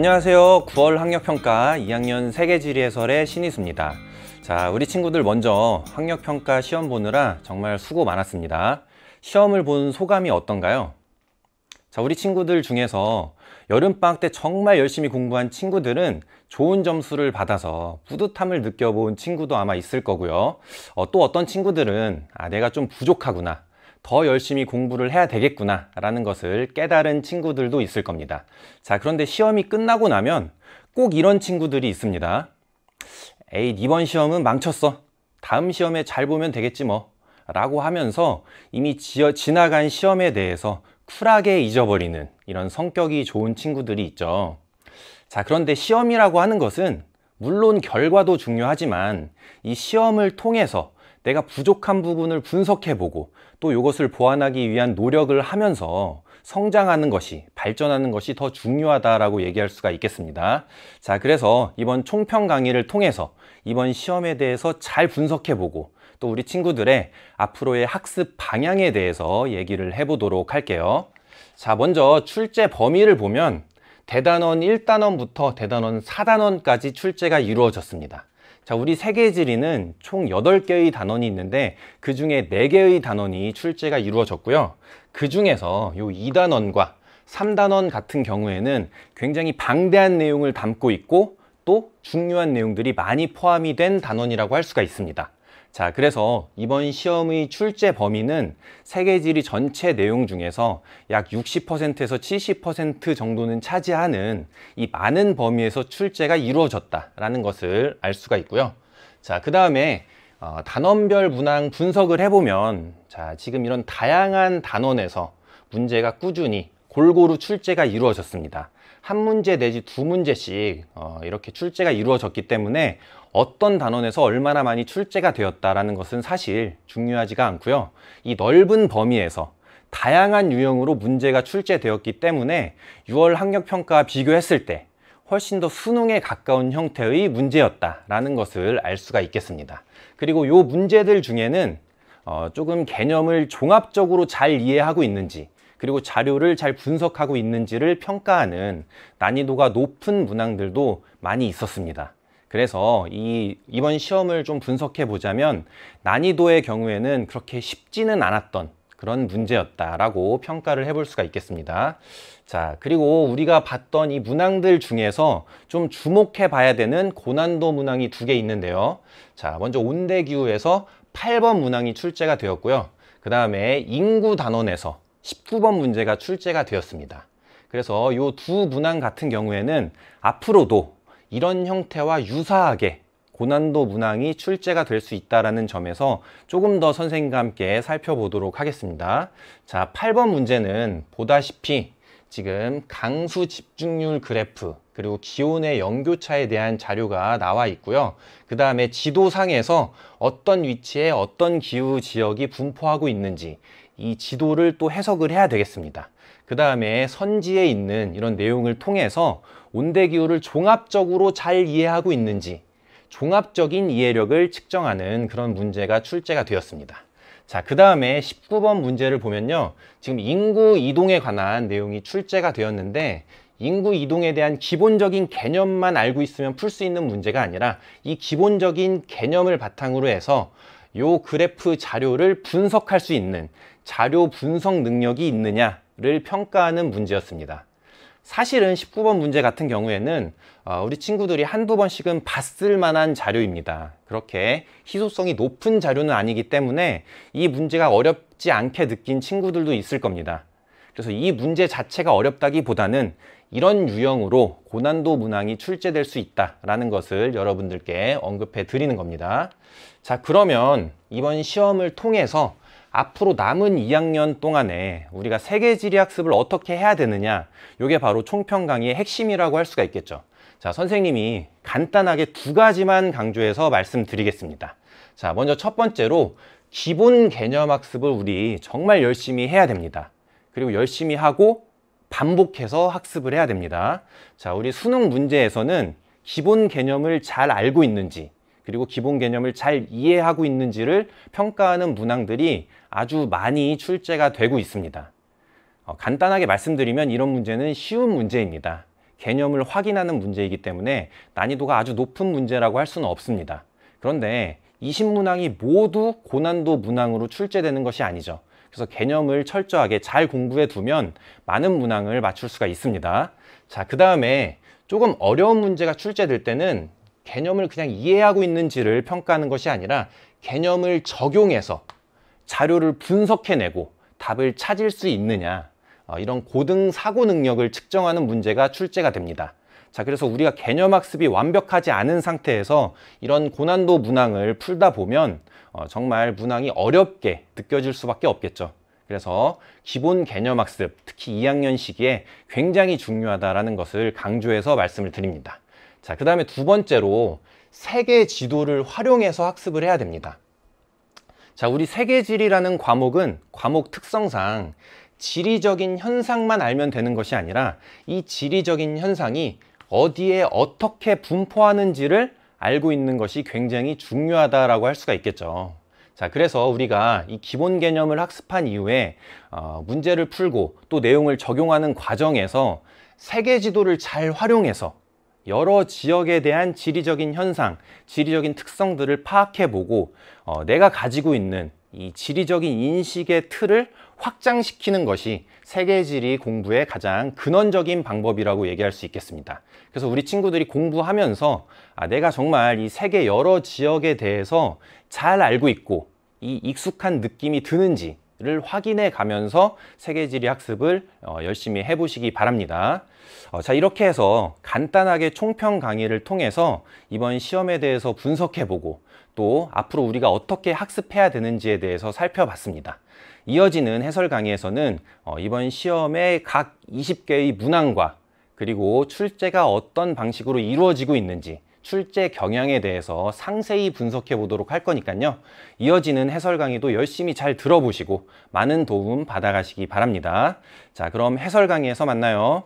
안녕하세요 9월 학력평가 2학년 세계지리해설의 신이수입니다 자 우리 친구들 먼저 학력평가 시험 보느라 정말 수고 많았습니다 시험을 본 소감이 어떤가요? 자 우리 친구들 중에서 여름방학 때 정말 열심히 공부한 친구들은 좋은 점수를 받아서 뿌듯함을 느껴본 친구도 아마 있을 거고요 어, 또 어떤 친구들은 아 내가 좀 부족하구나 더 열심히 공부를 해야 되겠구나 라는 것을 깨달은 친구들도 있을 겁니다. 자, 그런데 시험이 끝나고 나면 꼭 이런 친구들이 있습니다. 에이, 이번 시험은 망쳤어. 다음 시험에 잘 보면 되겠지 뭐. 라고 하면서 이미 지어, 지나간 시험에 대해서 쿨하게 잊어버리는 이런 성격이 좋은 친구들이 있죠. 자, 그런데 시험이라고 하는 것은 물론 결과도 중요하지만 이 시험을 통해서 내가 부족한 부분을 분석해보고 또 이것을 보완하기 위한 노력을 하면서 성장하는 것이 발전하는 것이 더 중요하다라고 얘기할 수가 있겠습니다. 자, 그래서 이번 총평 강의를 통해서 이번 시험에 대해서 잘 분석해보고 또 우리 친구들의 앞으로의 학습 방향에 대해서 얘기를 해보도록 할게요. 자, 먼저 출제 범위를 보면 대단원 1단원부터 대단원 4단원까지 출제가 이루어졌습니다. 자, 우리 세계 지리는 총 8개의 단원이 있는데 그 중에 4개의 단원이 출제가 이루어졌고요. 그 중에서 요 2단원과 3단원 같은 경우에는 굉장히 방대한 내용을 담고 있고 또 중요한 내용들이 많이 포함이 된 단원이라고 할 수가 있습니다. 자, 그래서 이번 시험의 출제 범위는 세계 지리 전체 내용 중에서 약 60%에서 70% 정도는 차지하는 이 많은 범위에서 출제가 이루어졌다라는 것을 알 수가 있고요. 자, 그 다음에 어, 단원별 문항 분석을 해보면 자, 지금 이런 다양한 단원에서 문제가 꾸준히 골고루 출제가 이루어졌습니다. 한 문제 내지 두 문제씩 어, 이렇게 출제가 이루어졌기 때문에 어떤 단원에서 얼마나 많이 출제가 되었다라는 것은 사실 중요하지가 않고요. 이 넓은 범위에서 다양한 유형으로 문제가 출제되었기 때문에 6월 학력평가 와 비교했을 때 훨씬 더 수능에 가까운 형태의 문제였다라는 것을 알 수가 있겠습니다. 그리고 이 문제들 중에는 어, 조금 개념을 종합적으로 잘 이해하고 있는지 그리고 자료를 잘 분석하고 있는지를 평가하는 난이도가 높은 문항들도 많이 있었습니다. 그래서 이 이번 시험을 좀 분석해 보자면 난이도의 경우에는 그렇게 쉽지는 않았던 그런 문제였다라고 평가를 해 볼 수가 있겠습니다. 자, 그리고 우리가 봤던 이 문항들 중에서 좀 주목해 봐야 되는 고난도 문항이 두 개 있는데요. 자, 먼저 온대기후에서 8번 문항이 출제가 되었고요. 그 다음에 인구 단원에서 19번 문제가 출제가 되었습니다. 그래서 이 두 문항 같은 경우에는 앞으로도 이런 형태와 유사하게 고난도 문항이 출제가 될 수 있다는 점에서 조금 더 선생님과 함께 살펴보도록 하겠습니다. 자, 8번 문제는 보다시피 지금 강수 집중률 그래프 그리고 기온의 연교차에 대한 자료가 나와 있고요. 그 다음에 지도상에서 어떤 위치에 어떤 기후 지역이 분포하고 있는지 이 지도를 또 해석을 해야 되겠습니다. 그 다음에 선지에 있는 이런 내용을 통해서 온대기후를 종합적으로 잘 이해하고 있는지 종합적인 이해력을 측정하는 그런 문제가 출제가 되었습니다. 자, 그 다음에 19번 문제를 보면요. 지금 인구 이동에 관한 내용이 출제가 되었는데 인구 이동에 대한 기본적인 개념만 알고 있으면 풀 수 있는 문제가 아니라 이 기본적인 개념을 바탕으로 해서 요 그래프 자료를 분석할 수 있는 자료 분석 능력이 있느냐 를 평가하는 문제였습니다. 사실은 19번 문제 같은 경우에는 어, 우리 친구들이 한두 번씩은 봤을 만한 자료입니다. 그렇게 희소성이 높은 자료는 아니기 때문에 이 문제가 어렵지 않게 느낀 친구들도 있을 겁니다. 그래서 이 문제 자체가 어렵다기보다는 이런 유형으로 고난도 문항이 출제될 수 있다라는 것을 여러분들께 언급해 드리는 겁니다. 자, 그러면 이번 시험을 통해서 앞으로 남은 2학년 동안에 우리가 세계 지리 학습을 어떻게 해야 되느냐 이게 바로 총평 강의의 핵심이라고 할 수가 있겠죠 자 선생님이 간단하게 두 가지만 강조해서 말씀드리겠습니다 자 먼저 첫 번째로 기본 개념 학습을 우리 정말 열심히 해야 됩니다 그리고 열심히 하고 반복해서 학습을 해야 됩니다 자 우리 수능 문제에서는 기본 개념을 잘 알고 있는지 그리고 기본 개념을 잘 이해하고 있는지를 평가하는 문항들이 아주 많이 출제가 되고 있습니다. 어, 간단하게 말씀드리면 이런 문제는 쉬운 문제입니다. 개념을 확인하는 문제이기 때문에 난이도가 아주 높은 문제라고 할 수는 없습니다. 그런데 20문항이 모두 고난도 문항으로 출제되는 것이 아니죠. 그래서 개념을 철저하게 잘 공부해 두면 많은 문항을 맞출 수가 있습니다. 자, 그 다음에 조금 어려운 문제가 출제될 때는 개념을 그냥 이해하고 있는지를 평가하는 것이 아니라 개념을 적용해서 자료를 분석해내고 답을 찾을 수 있느냐 어, 이런 고등 사고 능력을 측정하는 문제가 출제가 됩니다. 자 그래서 우리가 개념 학습이 완벽하지 않은 상태에서 이런 고난도 문항을 풀다 보면 어, 정말 문항이 어렵게 느껴질 수밖에 없겠죠. 그래서 기본 개념 학습, 특히 2학년 시기에 굉장히 중요하다라는 것을 강조해서 말씀을 드립니다. 자, 그 다음에 두 번째로 세계 지도를 활용해서 학습을 해야 됩니다. 자, 우리 세계지리라는 과목은 과목 특성상 지리적인 현상만 알면 되는 것이 아니라 이 지리적인 현상이 어디에 어떻게 분포하는지를 알고 있는 것이 굉장히 중요하다라고 할 수가 있겠죠. 자, 그래서 우리가 이 기본 개념을 학습한 이후에 어, 문제를 풀고 또 내용을 적용하는 과정에서 세계 지도를 잘 활용해서 여러 지역에 대한 지리적인 현상, 지리적인 특성들을 파악해보고 어, 내가 가지고 있는 이 지리적인 인식의 틀을 확장시키는 것이 세계지리 공부의 가장 근원적인 방법이라고 얘기할 수 있겠습니다. 그래서 우리 친구들이 공부하면서 아, 내가 정말 이 세계 여러 지역에 대해서 잘 알고 있고 이 익숙한 느낌이 드는지 를 확인해 가면서 세계지리 학습을 어, 열심히 해보시기 바랍니다. 어, 자 이렇게 해서 간단하게 총평 강의를 통해서 이번 시험에 대해서 분석해보고 또 앞으로 우리가 어떻게 학습해야 되는지에 대해서 살펴봤습니다. 이어지는 해설 강의에서는 어, 이번 시험의 각 20개의 문항과 그리고 출제가 어떤 방식으로 이루어지고 있는지 출제 경향에 대해서 상세히 분석해 보도록 할 거니까요. 이어지는 해설 강의도 열심히 잘 들어보시고 많은 도움 받아가시기 바랍니다. 자, 그럼 해설 강의에서 만나요.